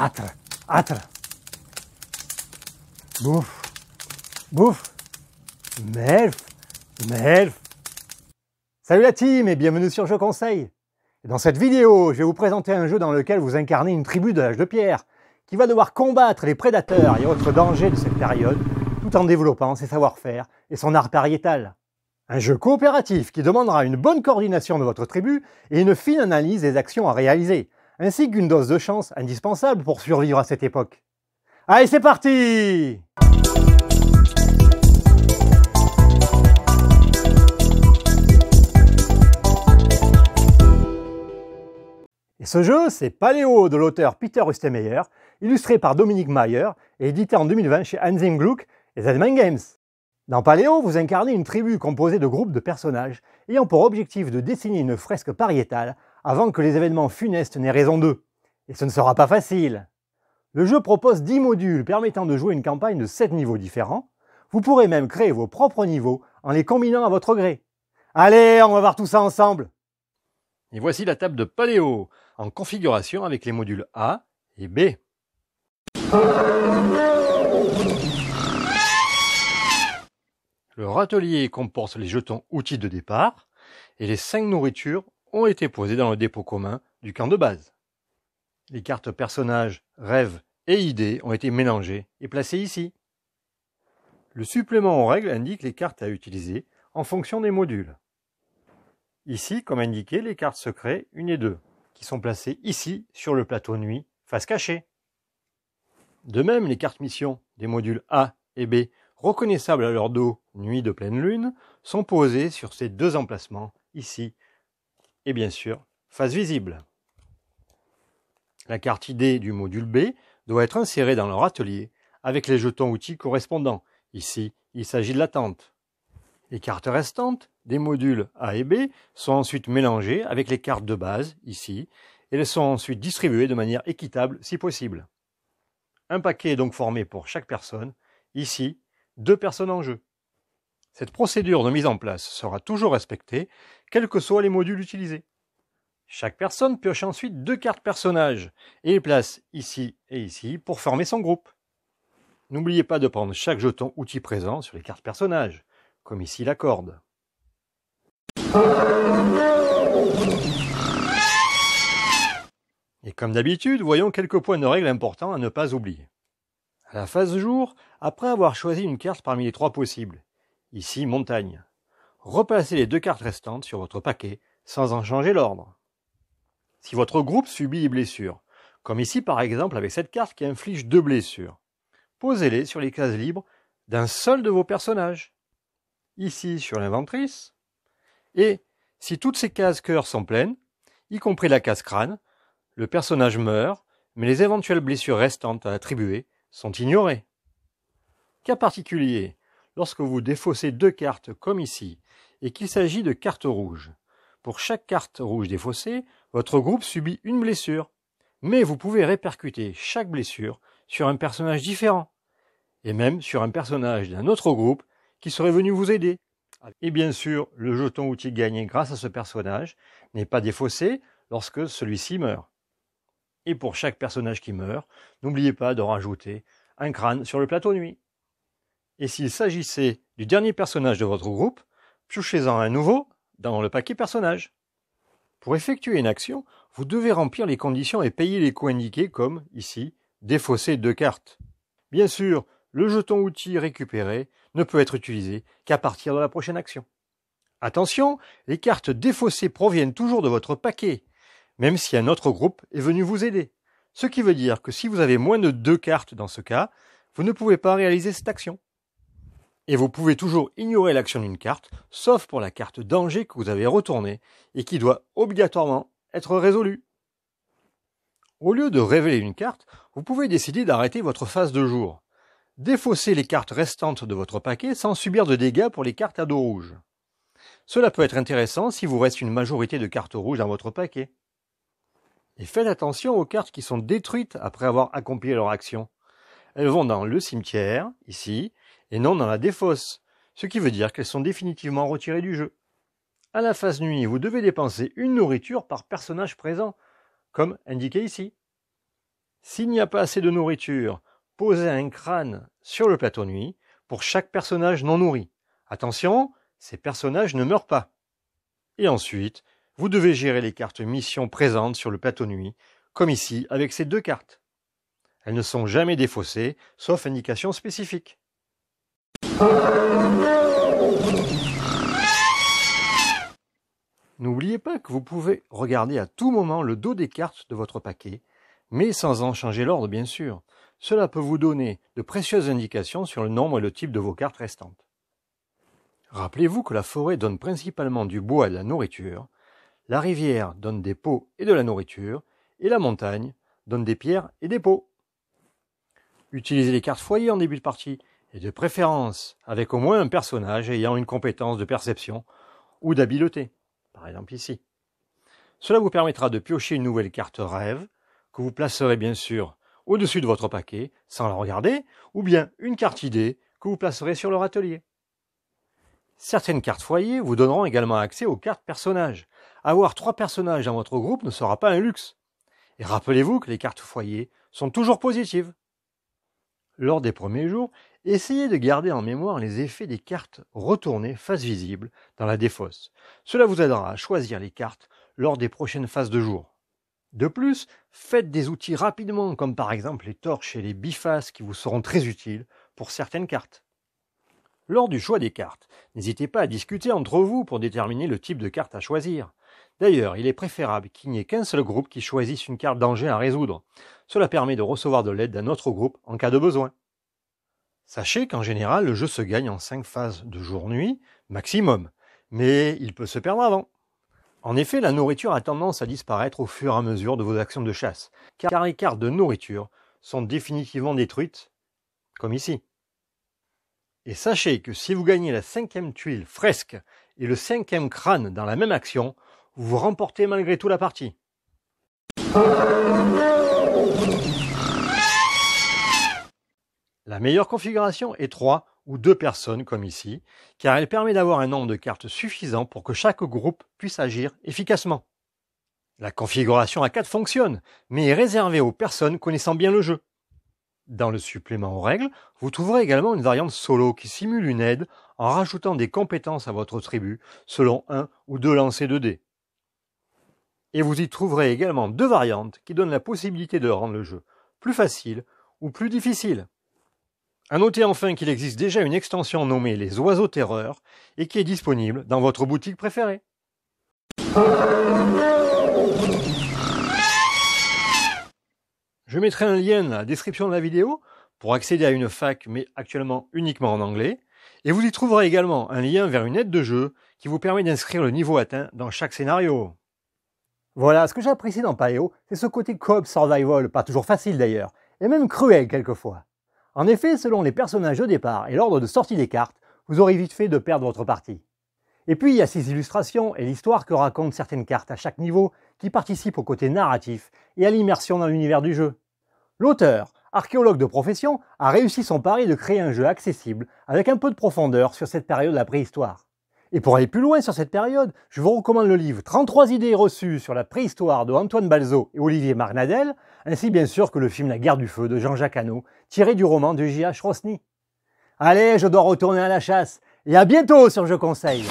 Atre, atre. bouf, bouffe. Melf, melf. Salut la team et bienvenue sur Jeux Conseil. Dans cette vidéo, je vais vous présenter un jeu dans lequel vous incarnez une tribu de l'âge de pierre qui va devoir combattre les prédateurs et autres dangers de cette période tout en développant ses savoir-faire et son art pariétal. Un jeu coopératif qui demandera une bonne coordination de votre tribu et une fine analyse des actions à réaliser, ainsi qu'une dose de chance indispensable pour survivre à cette époque. Allez, c'est parti Et ce jeu, c'est Paléo de l'auteur Peter Rustemeyer, illustré par Dominique Mayer et édité en 2020 chez Anzim Gluck et Zedman Games. Dans Paléo, vous incarnez une tribu composée de groupes de personnages ayant pour objectif de dessiner une fresque pariétale avant que les événements funestes n'aient raison d'eux. Et ce ne sera pas facile. Le jeu propose 10 modules permettant de jouer une campagne de 7 niveaux différents. Vous pourrez même créer vos propres niveaux en les combinant à votre gré. Allez, on va voir tout ça ensemble Et voici la table de Paléo, en configuration avec les modules A et B. Le râtelier comporte les jetons outils de départ et les 5 nourritures ont été posées dans le dépôt commun du camp de base. Les cartes personnages, rêves et idées ont été mélangées et placées ici. Le supplément aux règles indique les cartes à utiliser en fonction des modules. Ici, comme indiqué, les cartes secrets 1 et 2, qui sont placées ici sur le plateau nuit, face cachée. De même, les cartes Mission, des modules A et B, reconnaissables à leur dos nuit de pleine lune, sont posées sur ces deux emplacements, ici et bien sûr face visible. La carte ID du module B doit être insérée dans leur atelier avec les jetons outils correspondants. Ici, il s'agit de la tente. Les cartes restantes des modules A et B sont ensuite mélangées avec les cartes de base, ici, et elles sont ensuite distribuées de manière équitable si possible. Un paquet est donc formé pour chaque personne, ici, deux personnes en jeu. Cette procédure de mise en place sera toujours respectée, quels que soient les modules utilisés. Chaque personne pioche ensuite deux cartes personnages et les place ici et ici pour former son groupe. N'oubliez pas de prendre chaque jeton outil présent sur les cartes personnages, comme ici la corde. Et comme d'habitude, voyons quelques points de règles importants à ne pas oublier. À la phase jour, après avoir choisi une carte parmi les trois possibles, ici montagne. Replacez les deux cartes restantes sur votre paquet sans en changer l'ordre. Si votre groupe subit des blessures, comme ici par exemple avec cette carte qui inflige deux blessures, posez-les sur les cases libres d'un seul de vos personnages. Ici sur l'inventrice. Et si toutes ces cases cœur sont pleines, y compris la case crâne, le personnage meurt, mais les éventuelles blessures restantes à attribuer sont ignorées. Cas particulier, lorsque vous défaussez deux cartes comme ici, et qu'il s'agit de cartes rouges. Pour chaque carte rouge défaussée, votre groupe subit une blessure, mais vous pouvez répercuter chaque blessure sur un personnage différent, et même sur un personnage d'un autre groupe qui serait venu vous aider. Et bien sûr, le jeton outil gagné grâce à ce personnage n'est pas défaussé lorsque celui-ci meurt. Et pour chaque personnage qui meurt, n'oubliez pas de rajouter un crâne sur le plateau nuit et s'il s'agissait du dernier personnage de votre groupe, piochez-en un nouveau dans le paquet personnage. Pour effectuer une action, vous devez remplir les conditions et payer les coûts indiqués comme, ici, défausser deux cartes. Bien sûr, le jeton outil récupéré ne peut être utilisé qu'à partir de la prochaine action. Attention, les cartes défaussées proviennent toujours de votre paquet, même si un autre groupe est venu vous aider. Ce qui veut dire que si vous avez moins de deux cartes dans ce cas, vous ne pouvez pas réaliser cette action et vous pouvez toujours ignorer l'action d'une carte, sauf pour la carte danger que vous avez retournée et qui doit obligatoirement être résolue. Au lieu de révéler une carte, vous pouvez décider d'arrêter votre phase de jour. Défaussez les cartes restantes de votre paquet sans subir de dégâts pour les cartes à dos rouge. Cela peut être intéressant si vous reste une majorité de cartes rouges dans votre paquet. Et faites attention aux cartes qui sont détruites après avoir accompli leur action. Elles vont dans le cimetière, ici, et non dans la défausse, ce qui veut dire qu'elles sont définitivement retirées du jeu. À la phase nuit, vous devez dépenser une nourriture par personnage présent, comme indiqué ici. S'il n'y a pas assez de nourriture, posez un crâne sur le plateau nuit pour chaque personnage non nourri. Attention, ces personnages ne meurent pas. Et ensuite, vous devez gérer les cartes mission présentes sur le plateau nuit, comme ici avec ces deux cartes. Elles ne sont jamais défaussées, sauf indication spécifique. N'oubliez pas que vous pouvez regarder à tout moment le dos des cartes de votre paquet, mais sans en changer l'ordre bien sûr. Cela peut vous donner de précieuses indications sur le nombre et le type de vos cartes restantes. Rappelez-vous que la forêt donne principalement du bois et de la nourriture, la rivière donne des pots et de la nourriture, et la montagne donne des pierres et des pots. Utilisez les cartes foyer en début de partie et de préférence avec au moins un personnage ayant une compétence de perception ou d'habileté, par exemple ici. Cela vous permettra de piocher une nouvelle carte rêve, que vous placerez bien sûr au-dessus de votre paquet sans la regarder, ou bien une carte idée que vous placerez sur leur atelier. Certaines cartes foyer vous donneront également accès aux cartes personnages. Avoir trois personnages dans votre groupe ne sera pas un luxe. Et rappelez-vous que les cartes foyer sont toujours positives. Lors des premiers jours, Essayez de garder en mémoire les effets des cartes retournées face visible dans la défausse. Cela vous aidera à choisir les cartes lors des prochaines phases de jour. De plus, faites des outils rapidement, comme par exemple les torches et les bifaces qui vous seront très utiles pour certaines cartes. Lors du choix des cartes, n'hésitez pas à discuter entre vous pour déterminer le type de carte à choisir. D'ailleurs, il est préférable qu'il n'y ait qu'un seul groupe qui choisisse une carte danger à résoudre. Cela permet de recevoir de l'aide d'un autre groupe en cas de besoin. Sachez qu'en général, le jeu se gagne en 5 phases de jour-nuit maximum, mais il peut se perdre avant. En effet, la nourriture a tendance à disparaître au fur et à mesure de vos actions de chasse, car les cartes de nourriture sont définitivement détruites, comme ici. Et sachez que si vous gagnez la cinquième tuile fresque et le cinquième crâne dans la même action, vous remportez malgré tout la partie. La meilleure configuration est 3 ou 2 personnes comme ici, car elle permet d'avoir un nombre de cartes suffisant pour que chaque groupe puisse agir efficacement. La configuration à 4 fonctionne, mais est réservée aux personnes connaissant bien le jeu. Dans le supplément aux règles, vous trouverez également une variante solo qui simule une aide en rajoutant des compétences à votre tribu selon un ou deux lancers de dés. Et vous y trouverez également deux variantes qui donnent la possibilité de rendre le jeu plus facile ou plus difficile. À noter enfin qu'il existe déjà une extension nommée Les Oiseaux Terreur et qui est disponible dans votre boutique préférée. Je mettrai un lien dans la description de la vidéo pour accéder à une fac, mais actuellement uniquement en anglais. Et vous y trouverez également un lien vers une aide de jeu qui vous permet d'inscrire le niveau atteint dans chaque scénario. Voilà, ce que j'apprécie dans Paléo, c'est ce côté coop survival, pas toujours facile d'ailleurs, et même cruel quelquefois. En effet, selon les personnages au départ et l'ordre de sortie des cartes, vous aurez vite fait de perdre votre partie. Et puis il y a ces illustrations et l'histoire que racontent certaines cartes à chaque niveau qui participent au côté narratif et à l'immersion dans l'univers du jeu. L'auteur, archéologue de profession, a réussi son pari de créer un jeu accessible avec un peu de profondeur sur cette période de la préhistoire. Et pour aller plus loin sur cette période, je vous recommande le livre 33 idées reçues sur la préhistoire de Antoine Balzo et Olivier Marnadel, ainsi bien sûr que le film La guerre du feu de Jean-Jacques Hano, tiré du roman de J.H. Rosny. Allez, je dois retourner à la chasse, et à bientôt sur Je Conseille.